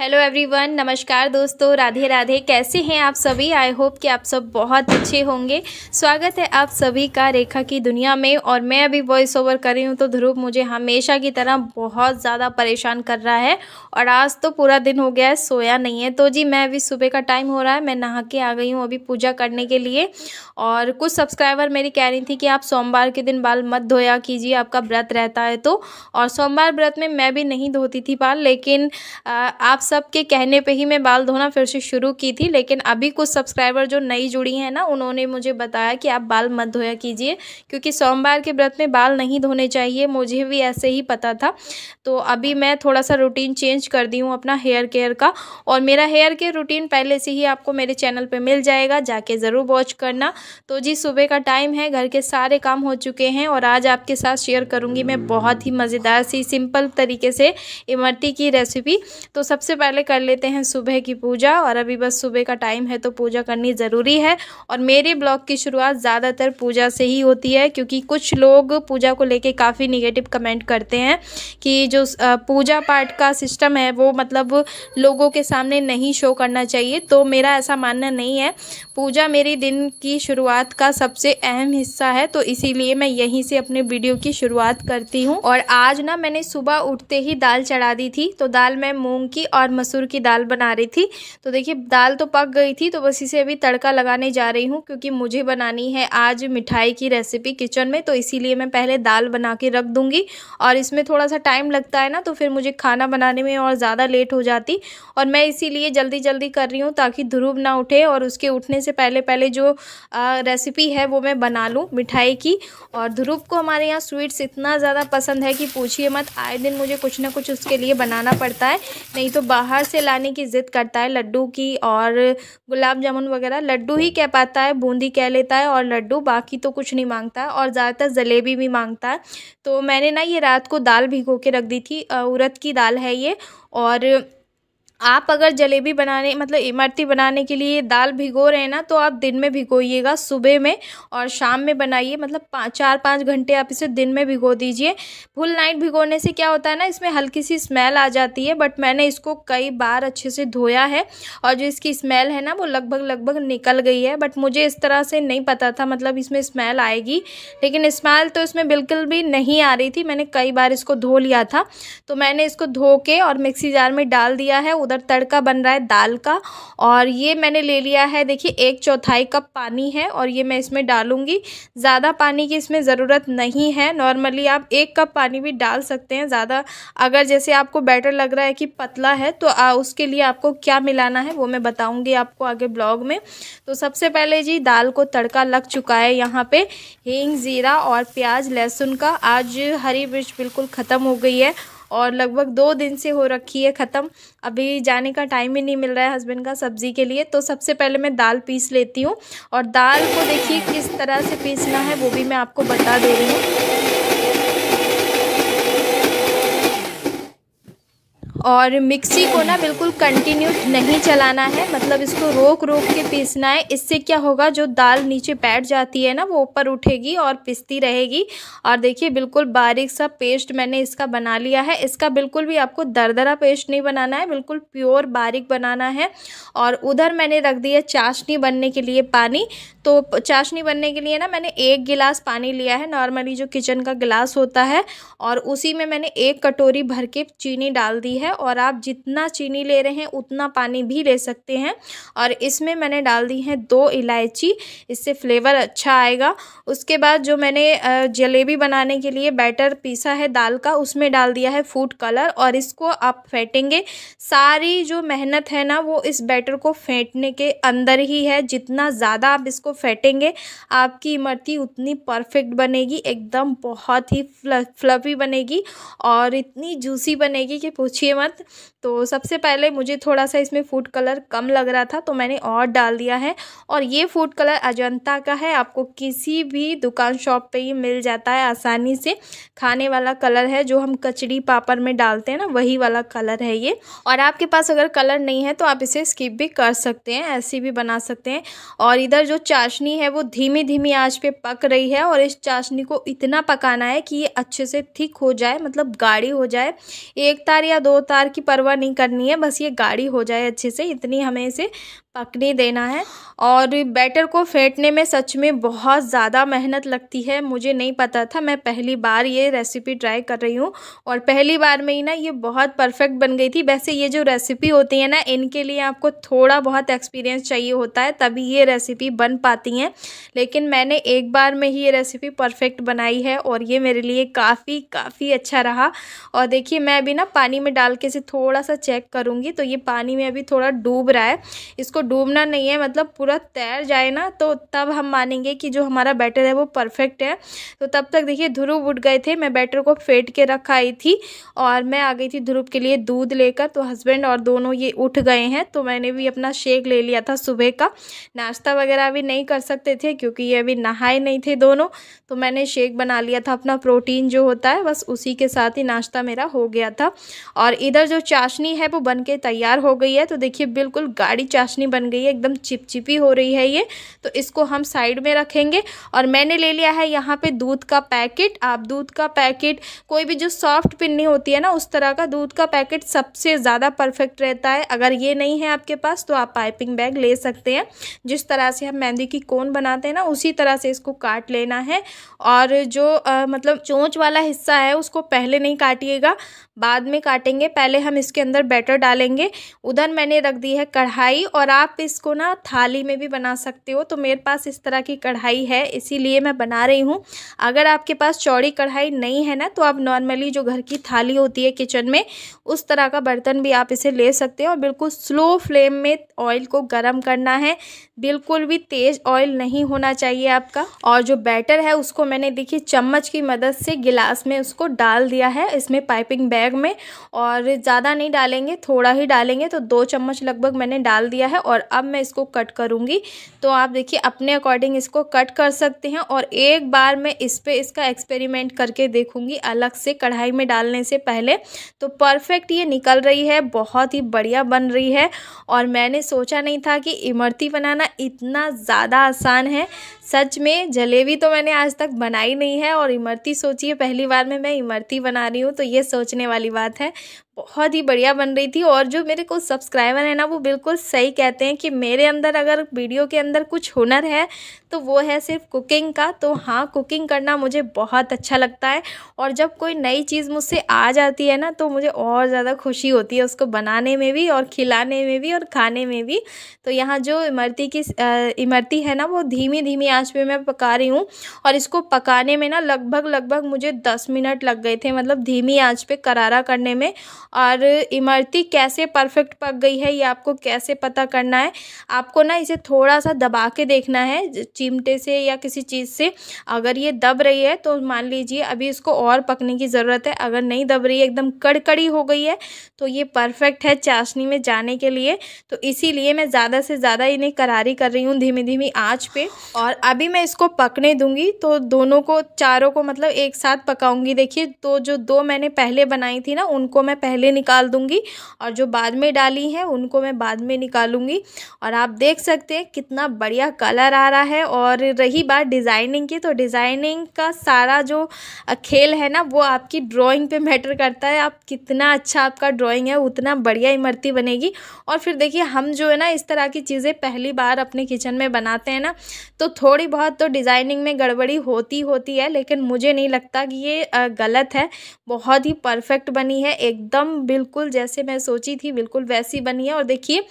hello everyone नमस्कार दोस्तों राधे राधे कैसे हैं आप सभी आई होप कि आप सब बहुत अच्छे होंगे स्वागत है आप सभी का रेखा की दुनिया में और मैं अभी वॉइस ओवर कर रही हूँ तो ध्रुव मुझे हमेशा की तरह बहुत ज़्यादा परेशान कर रहा है और आज तो पूरा दिन हो गया है सोया नहीं है तो जी मैं अभी सुबह का टाइम हो रहा है मैं नहा के आ गई हूँ अभी पूजा करने के लिए और कुछ सब्सक्राइबर मेरी कह रही थी कि आप सोमवार के दिन बाल मत धोया कीजिए आपका व्रत रहता है तो और सोमवार व्रत में मैं भी नहीं धोती थी बाल लेकिन आप सब के कहने पे ही मैं बाल धोना फिर से शुरू की थी लेकिन अभी कुछ सब्सक्राइबर जो नई जुड़ी हैं ना उन्होंने मुझे बताया कि आप बाल मत धोया कीजिए क्योंकि सोमवार के व्रत में बाल नहीं धोने चाहिए मुझे भी ऐसे ही पता था तो अभी मैं थोड़ा सा रूटीन चेंज कर दी हूँ अपना हेयर केयर का और मेरा हेयर केयर रूटीन पहले से ही आपको मेरे चैनल पर मिल जाएगा जाके ज़रूर वॉच करना तो जी सुबह का टाइम है घर के सारे काम हो चुके हैं और आज आपके साथ शेयर करूँगी मैं बहुत ही मज़ेदार सी सिंपल तरीके से इमरती की रेसिपी तो सबसे सबसे पहले कर लेते हैं सुबह की पूजा और अभी बस सुबह का टाइम है तो पूजा करनी ज़रूरी है और मेरे ब्लॉग की शुरुआत ज़्यादातर पूजा से ही होती है क्योंकि कुछ लोग पूजा को लेके काफ़ी निगेटिव कमेंट करते हैं कि जो पूजा पाठ का सिस्टम है वो मतलब लोगों के सामने नहीं शो करना चाहिए तो मेरा ऐसा मानना नहीं है पूजा मेरी दिन की शुरुआत का सबसे अहम हिस्सा है तो इसीलिए मैं यहीं से अपने वीडियो की शुरुआत करती हूँ और आज ना मैंने सुबह उठते ही दाल चढ़ा दी थी तो दाल मैं मूंग की और और मसूर की दाल बना रही थी तो देखिए दाल तो पक गई थी तो बस इसे अभी तड़का लगाने जा रही हूँ क्योंकि मुझे बनानी है आज मिठाई की रेसिपी किचन में तो इसीलिए मैं पहले दाल बना के रख दूँगी और इसमें थोड़ा सा टाइम लगता है ना तो फिर मुझे खाना बनाने में और ज़्यादा लेट हो जाती और मैं इसीलिए जल्दी जल्दी कर रही हूँ ताकि ध्रुव ना उठे और उसके उठने से पहले पहले जो रेसिपी है वो मैं बना लूँ मिठाई की और ध्रुव को हमारे यहाँ स्वीट्स इतना ज़्यादा पसंद है कि पूछिए मत आए दिन मुझे कुछ ना कुछ उसके लिए बनाना पड़ता है नहीं तो बाहर से लाने की ज़िद करता है लड्डू की और गुलाब जामुन वगैरह लड्डू ही कह पाता है बूंदी कह लेता है और लड्डू बाकी तो कुछ नहीं मांगता और ज़्यादातर जलेबी भी मांगता है तो मैंने ना ये रात को दाल भिगो के रख दी थी उड़द की दाल है ये और आप अगर जलेबी बनाने मतलब इमरती बनाने के लिए दाल भिगो रहे हैं ना तो आप दिन में भिगोइएगा सुबह में और शाम में बनाइए मतलब पा, चार पाँच घंटे आप इसे दिन में भिगो दीजिए फुल नाइट भिगोने से क्या होता है ना इसमें हल्की सी स्मेल आ जाती है बट मैंने इसको कई बार अच्छे से धोया है और जो इसकी स्मेल है ना वो लगभग लगभग निकल गई है बट मुझे इस तरह से नहीं पता था मतलब इसमें स्मेल आएगी लेकिन स्मेल तो इसमें बिल्कुल भी नहीं आ रही थी मैंने कई बार इसको धो लिया था तो मैंने इसको धो के और मिक्सी जार में डाल दिया है उधर तड़का बन रहा है दाल का और ये मैंने ले लिया है देखिए एक चौथाई कप पानी है और ये मैं इसमें डालूंगी ज़्यादा पानी की इसमें ज़रूरत नहीं है नॉर्मली आप एक कप पानी भी डाल सकते हैं ज़्यादा अगर जैसे आपको बैटर लग रहा है कि पतला है तो आ, उसके लिए आपको क्या मिलाना है वो मैं बताऊँगी आपको आगे ब्लॉग में तो सबसे पहले जी दाल को तड़का लग चुका है यहाँ पर हींग ज़ीरा और प्याज लहसुन का आज हरी मिर्च बिल्कुल ख़त्म हो गई है और लगभग दो दिन से हो रखी है ख़त्म अभी जाने का टाइम ही नहीं मिल रहा है हस्बैंड का सब्ज़ी के लिए तो सबसे पहले मैं दाल पीस लेती हूँ और दाल को देखिए किस तरह से पीसना है वो भी मैं आपको बता दे रही हूँ और मिक्सी को ना बिल्कुल कंटिन्यू नहीं चलाना है मतलब इसको रोक रोक के पीसना है इससे क्या होगा जो दाल नीचे बैठ जाती है ना वो ऊपर उठेगी और पिसती रहेगी और देखिए बिल्कुल बारीक सा पेस्ट मैंने इसका बना लिया है इसका बिल्कुल भी आपको दरदरा पेस्ट नहीं बनाना है बिल्कुल प्योर बारीक बनाना है और उधर मैंने रख दिया चाशनी बनने के लिए पानी तो चाशनी बनने के लिए ना मैंने एक गिलास पानी लिया है नॉर्मली जो किचन का गिलास होता है और उसी में मैंने एक कटोरी भर के चीनी डाल दी है और आप जितना चीनी ले रहे हैं उतना पानी भी ले सकते हैं और इसमें मैंने डाल दी है दो इलायची इससे फ्लेवर अच्छा आएगा उसके बाद जो मैंने जलेबी बनाने के लिए बैटर पीसा है दाल का उसमें डाल दिया है फूड कलर और इसको आप फेंटेंगे सारी जो मेहनत है ना वो इस बैटर को फेंटने के अंदर ही है जितना ज़्यादा आप इसको फेंटेंगे आपकी इमरती उतनी परफेक्ट बनेगी एकदम बहुत ही फ्लफी बनेगी और इतनी जूसी बनेगी कि पूछिए मत मत तो सबसे पहले मुझे थोड़ा सा इसमें फूड कलर कम लग रहा था तो मैंने और डाल दिया है और ये फूड कलर अजंता का है आपको किसी भी दुकान शॉप पे ही मिल जाता है आसानी से खाने वाला कलर है जो हम कचड़ी पापड़ में डालते हैं ना वही वाला कलर है ये और आपके पास अगर कलर नहीं है तो आप इसे स्किप भी कर सकते हैं ऐसे भी बना सकते हैं और इधर जो चाशनी है वो धीमी धीमी आँच पर पक रही है और इस चाशनी को इतना पकाना है कि ये अच्छे से थिक हो जाए मतलब गाढ़ी हो जाए एक तार या दो तार आकार की परवाह नहीं करनी है बस ये गाढ़ी हो जाए अच्छे से इतनी हमें इसे पकने देना है और बैटर को फेंटने में सच में बहुत ज़्यादा मेहनत लगती है मुझे नहीं पता था मैं पहली बार ये रेसिपी ट्राई कर रही हूँ और पहली बार में ही ना ये बहुत परफेक्ट बन गई थी वैसे ये जो रेसिपी होती है ना इनके लिए आपको थोड़ा बहुत एक्सपीरियंस चाहिए होता है तभी ये रेसिपी बन पाती हैं लेकिन मैंने एक बार में ही ये रेसिपी परफेक्ट बनाई है और ये मेरे लिए काफ़ी काफ़ी अच्छा रहा और देखिए मैं अभी ना पानी में डाल के इसे थोड़ा सा चेक करूँगी तो ये पानी में अभी थोड़ा डूब रहा है इसको डूबना नहीं है मतलब पूरा तैर जाए ना तो तब हम मानेंगे कि जो हमारा बैटर है वो परफेक्ट है तो तब तक देखिए ध्रुव उठ गए थे मैं बैटर को फेंट के रखा आई थी और मैं आ गई थी ध्रुव के लिए दूध लेकर तो हस्बैंड और दोनों ये उठ गए हैं तो मैंने भी अपना शेक ले लिया था सुबह का नाश्ता वगैरह अभी नहीं कर सकते थे क्योंकि ये अभी नहाए नहीं थे दोनों तो मैंने शेक बना लिया था अपना प्रोटीन जो होता है बस उसी के साथ ही नाश्ता मेरा हो गया था और इधर जो चाशनी है वो बन के तैयार हो गई है तो देखिए बिल्कुल गाढ़ी चाशनी बन गई है एकदम चिपचिपी हो रही है ये तो इसको हम साइड में रखेंगे और मैंने ले लिया है यहाँ पे दूध का पैकेट आप दूध का पैकेट कोई भी जो सॉफ्ट पिन्नी होती है ना उस तरह का दूध का पैकेट सबसे ज़्यादा परफेक्ट रहता है अगर ये नहीं है आपके पास तो आप पाइपिंग बैग ले सकते हैं जिस तरह से हम मेहंदी की कोन बनाते हैं ना उसी तरह से इसको काट लेना है और जो आ, मतलब चोंच वाला हिस्सा है उसको पहले नहीं काटिएगा बाद में काटेंगे पहले हम इसके अंदर बैटर डालेंगे उधर मैंने रख दी है कढ़ाई और आप आप इसको ना थाली में भी बना सकते हो तो मेरे पास इस तरह की कढ़ाई है इसीलिए मैं बना रही हूँ अगर आपके पास चौड़ी कढ़ाई नहीं है ना तो आप नॉर्मली जो घर की थाली होती है किचन में उस तरह का बर्तन भी आप इसे ले सकते हो और बिल्कुल स्लो फ्लेम में ऑयल को गर्म करना है बिल्कुल भी तेज़ ऑयल नहीं होना चाहिए आपका और जो बैटर है उसको मैंने देखिए चम्मच की मदद से गिलास में उसको डाल दिया है इसमें पाइपिंग बैग में और ज़्यादा नहीं डालेंगे थोड़ा ही डालेंगे तो दो चम्मच लगभग मैंने डाल दिया है और और अब मैं इसको कट करूँगी तो आप देखिए अपने अकॉर्डिंग इसको कट कर सकते हैं और एक बार मैं इस पर इसका एक्सपेरिमेंट करके देखूँगी अलग से कढ़ाई में डालने से पहले तो परफेक्ट ये निकल रही है बहुत ही बढ़िया बन रही है और मैंने सोचा नहीं था कि इमरती बनाना इतना ज़्यादा आसान है सच में जलेबी तो मैंने आज तक बनाई नहीं है और इमरती सोचिए पहली बार में मैं इमरती बना रही हूँ तो ये सोचने वाली बात है बहुत ही बढ़िया बन रही थी और जो मेरे को सब्सक्राइबर है ना वो बिल्कुल सही कहते हैं कि मेरे अंदर अगर वीडियो के अंदर कुछ हुनर है तो वो है सिर्फ कुकिंग का तो हाँ कुकिंग करना मुझे बहुत अच्छा लगता है और जब कोई नई चीज़ मुझसे आ जाती है ना तो मुझे और ज़्यादा खुशी होती है उसको बनाने में भी और खिलाने में भी और खाने में भी तो यहाँ जो इमरती की इमरती है ना वो धीमी धीमी आँच पर मैं पका रही हूँ और इसको पकाने में ना लगभग लगभग मुझे दस मिनट लग गए थे मतलब धीमी आँच पर करारा करने में और इमरती कैसे परफेक्ट पक गई है ये आपको कैसे पता करना है आपको ना इसे थोड़ा सा दबा के देखना है चिमटे से या किसी चीज़ से अगर ये दब रही है तो मान लीजिए अभी इसको और पकने की ज़रूरत है अगर नहीं दब रही है एकदम कड़कड़ी हो गई है तो ये परफेक्ट है चाशनी में जाने के लिए तो इसी मैं ज़्यादा से ज़्यादा इन्हें करारी कर रही हूँ धीमी धीमी आँच पर और अभी मैं इसको पकने दूँगी तो दोनों को चारों को मतलब एक साथ पकाऊँगी देखिए तो जो दो मैंने पहले बनाई थी ना उनको मैं पहले पहले निकाल दूंगी और जो बाद में डाली हैं उनको मैं बाद में निकालूंगी और आप देख सकते हैं कितना बढ़िया कलर आ रहा है और रही बात डिज़ाइनिंग की तो डिज़ाइनिंग का सारा जो खेल है ना वो आपकी ड्राइंग पे मैटर करता है आप कितना अच्छा आपका ड्राइंग है उतना बढ़िया इमरती बनेगी और फिर देखिए हम जो है ना इस तरह की चीज़ें पहली बार अपने किचन में बनाते हैं ना तो थोड़ी बहुत तो डिज़ाइनिंग में गड़बड़ी होती होती है लेकिन मुझे नहीं लगता कि ये गलत है बहुत ही परफेक्ट बनी है एकदम बिल्कुल जैसे मैं सोची थी बिल्कुल वैसी बनी है और देखिए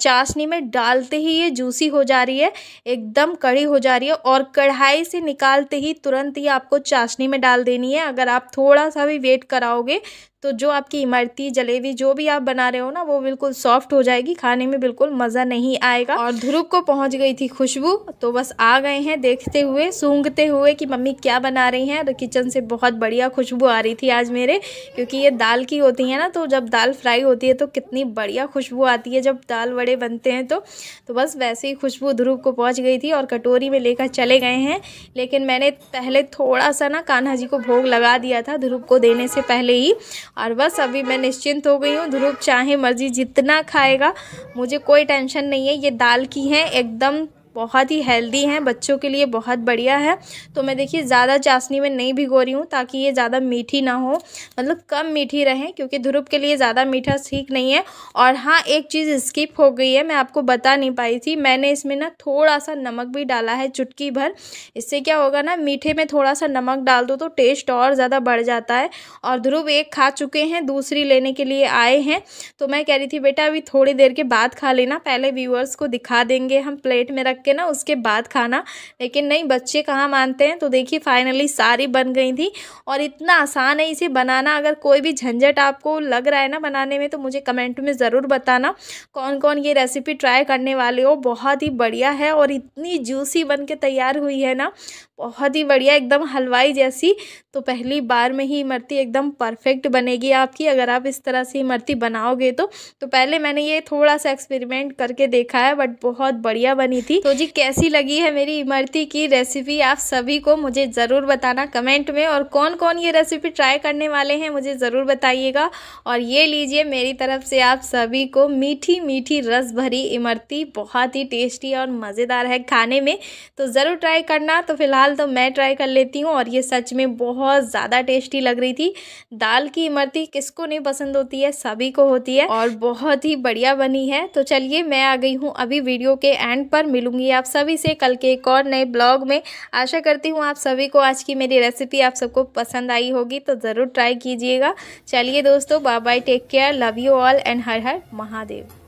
चाशनी में डालते ही ये जूसी हो जा रही है एकदम कड़ी हो जा रही है और कढ़ाई से निकालते ही तुरंत ही आपको चाशनी में डाल देनी है अगर आप थोड़ा सा भी वेट कराओगे तो जो आपकी इमरती जलेबी जो भी आप बना रहे हो ना वो बिल्कुल सॉफ्ट हो जाएगी खाने में बिल्कुल मज़ा नहीं आएगा और ध्रुव को पहुंच गई थी खुशबू तो बस आ गए हैं देखते हुए सूंघते हुए कि मम्मी क्या बना रही हैं तो किचन से बहुत बढ़िया खुशबू आ रही थी आज मेरे क्योंकि ये दाल की होती है ना तो जब दाल फ्राई होती है तो कितनी बढ़िया खुशबू आती है जब दाल बड़े बनते हैं तो तो बस वैसे ही खुशबू ध्रुव को पहुँच गई थी और कटोरी में लेकर चले गए हैं लेकिन मैंने पहले थोड़ा सा ना कान्हा जी को भोग लगा दिया था ध्रुव को देने से पहले ही और बस अभी मैं निश्चिंत हो गई हूँ ध्रुव चाहे मर्जी जितना खाएगा मुझे कोई टेंशन नहीं है ये दाल की है एकदम बहुत ही हेल्दी हैं बच्चों के लिए बहुत बढ़िया है तो मैं देखिए ज़्यादा चाशनी में नहीं भिगो रही हूँ ताकि ये ज़्यादा मीठी ना हो मतलब कम मीठी रहें क्योंकि ध्रुव के लिए ज़्यादा मीठा ठीक नहीं है और हाँ एक चीज़ स्किप हो गई है मैं आपको बता नहीं पाई थी मैंने इसमें ना थोड़ा सा नमक भी डाला है चुटकी भर इससे क्या होगा ना मीठे में थोड़ा सा नमक डाल दो तो टेस्ट और ज़्यादा बढ़ जाता है और ध्रुव एक खा चुके हैं दूसरी लेने के लिए आए हैं तो मैं कह रही थी बेटा अभी थोड़ी देर के बाद खा लेना पहले व्यूअर्स को दिखा देंगे हम प्लेट में रख रख के ना उसके बाद खाना लेकिन नहीं बच्चे कहाँ मानते हैं तो देखिए फाइनली सारी बन गई थी और इतना आसान है इसे बनाना अगर कोई भी झंझट आपको लग रहा है ना बनाने में तो मुझे कमेंट में ज़रूर बताना कौन कौन ये रेसिपी ट्राई करने वाले हो बहुत ही बढ़िया है और इतनी जूसी बन के तैयार हुई है ना बहुत ही बढ़िया एकदम हलवाई जैसी तो पहली बार में ही इमरती एकदम परफेक्ट बनेगी आपकी अगर आप इस तरह से इमरती बनाओगे तो तो पहले मैंने ये थोड़ा सा एक्सपेरिमेंट करके देखा है बट बहुत बढ़िया बनी थी तो जी कैसी लगी है मेरी इमरती की रेसिपी आप सभी को मुझे ज़रूर बताना कमेंट में और कौन कौन ये रेसिपी ट्राई करने वाले हैं मुझे ज़रूर बताइएगा और ये लीजिए मेरी तरफ से आप सभी को मीठी मीठी रस भरी इमरती बहुत ही टेस्टी और मज़ेदार है खाने में तो ज़रूर ट्राई करना तो फिलहाल दाल तो मैं ट्राई कर लेती हूँ और ये सच में बहुत ज़्यादा टेस्टी लग रही थी दाल की इमरती किसको नहीं पसंद होती है सभी को होती है और बहुत ही बढ़िया बनी है तो चलिए मैं आ गई हूँ अभी वीडियो के एंड पर मिलूंगी आप सभी से कल के एक और नए ब्लॉग में आशा करती हूँ आप सभी को आज की मेरी रेसिपी आप सबको पसंद आई होगी तो ज़रूर ट्राई कीजिएगा चलिए दोस्तों bye bye take care love you all and हर हर महादेव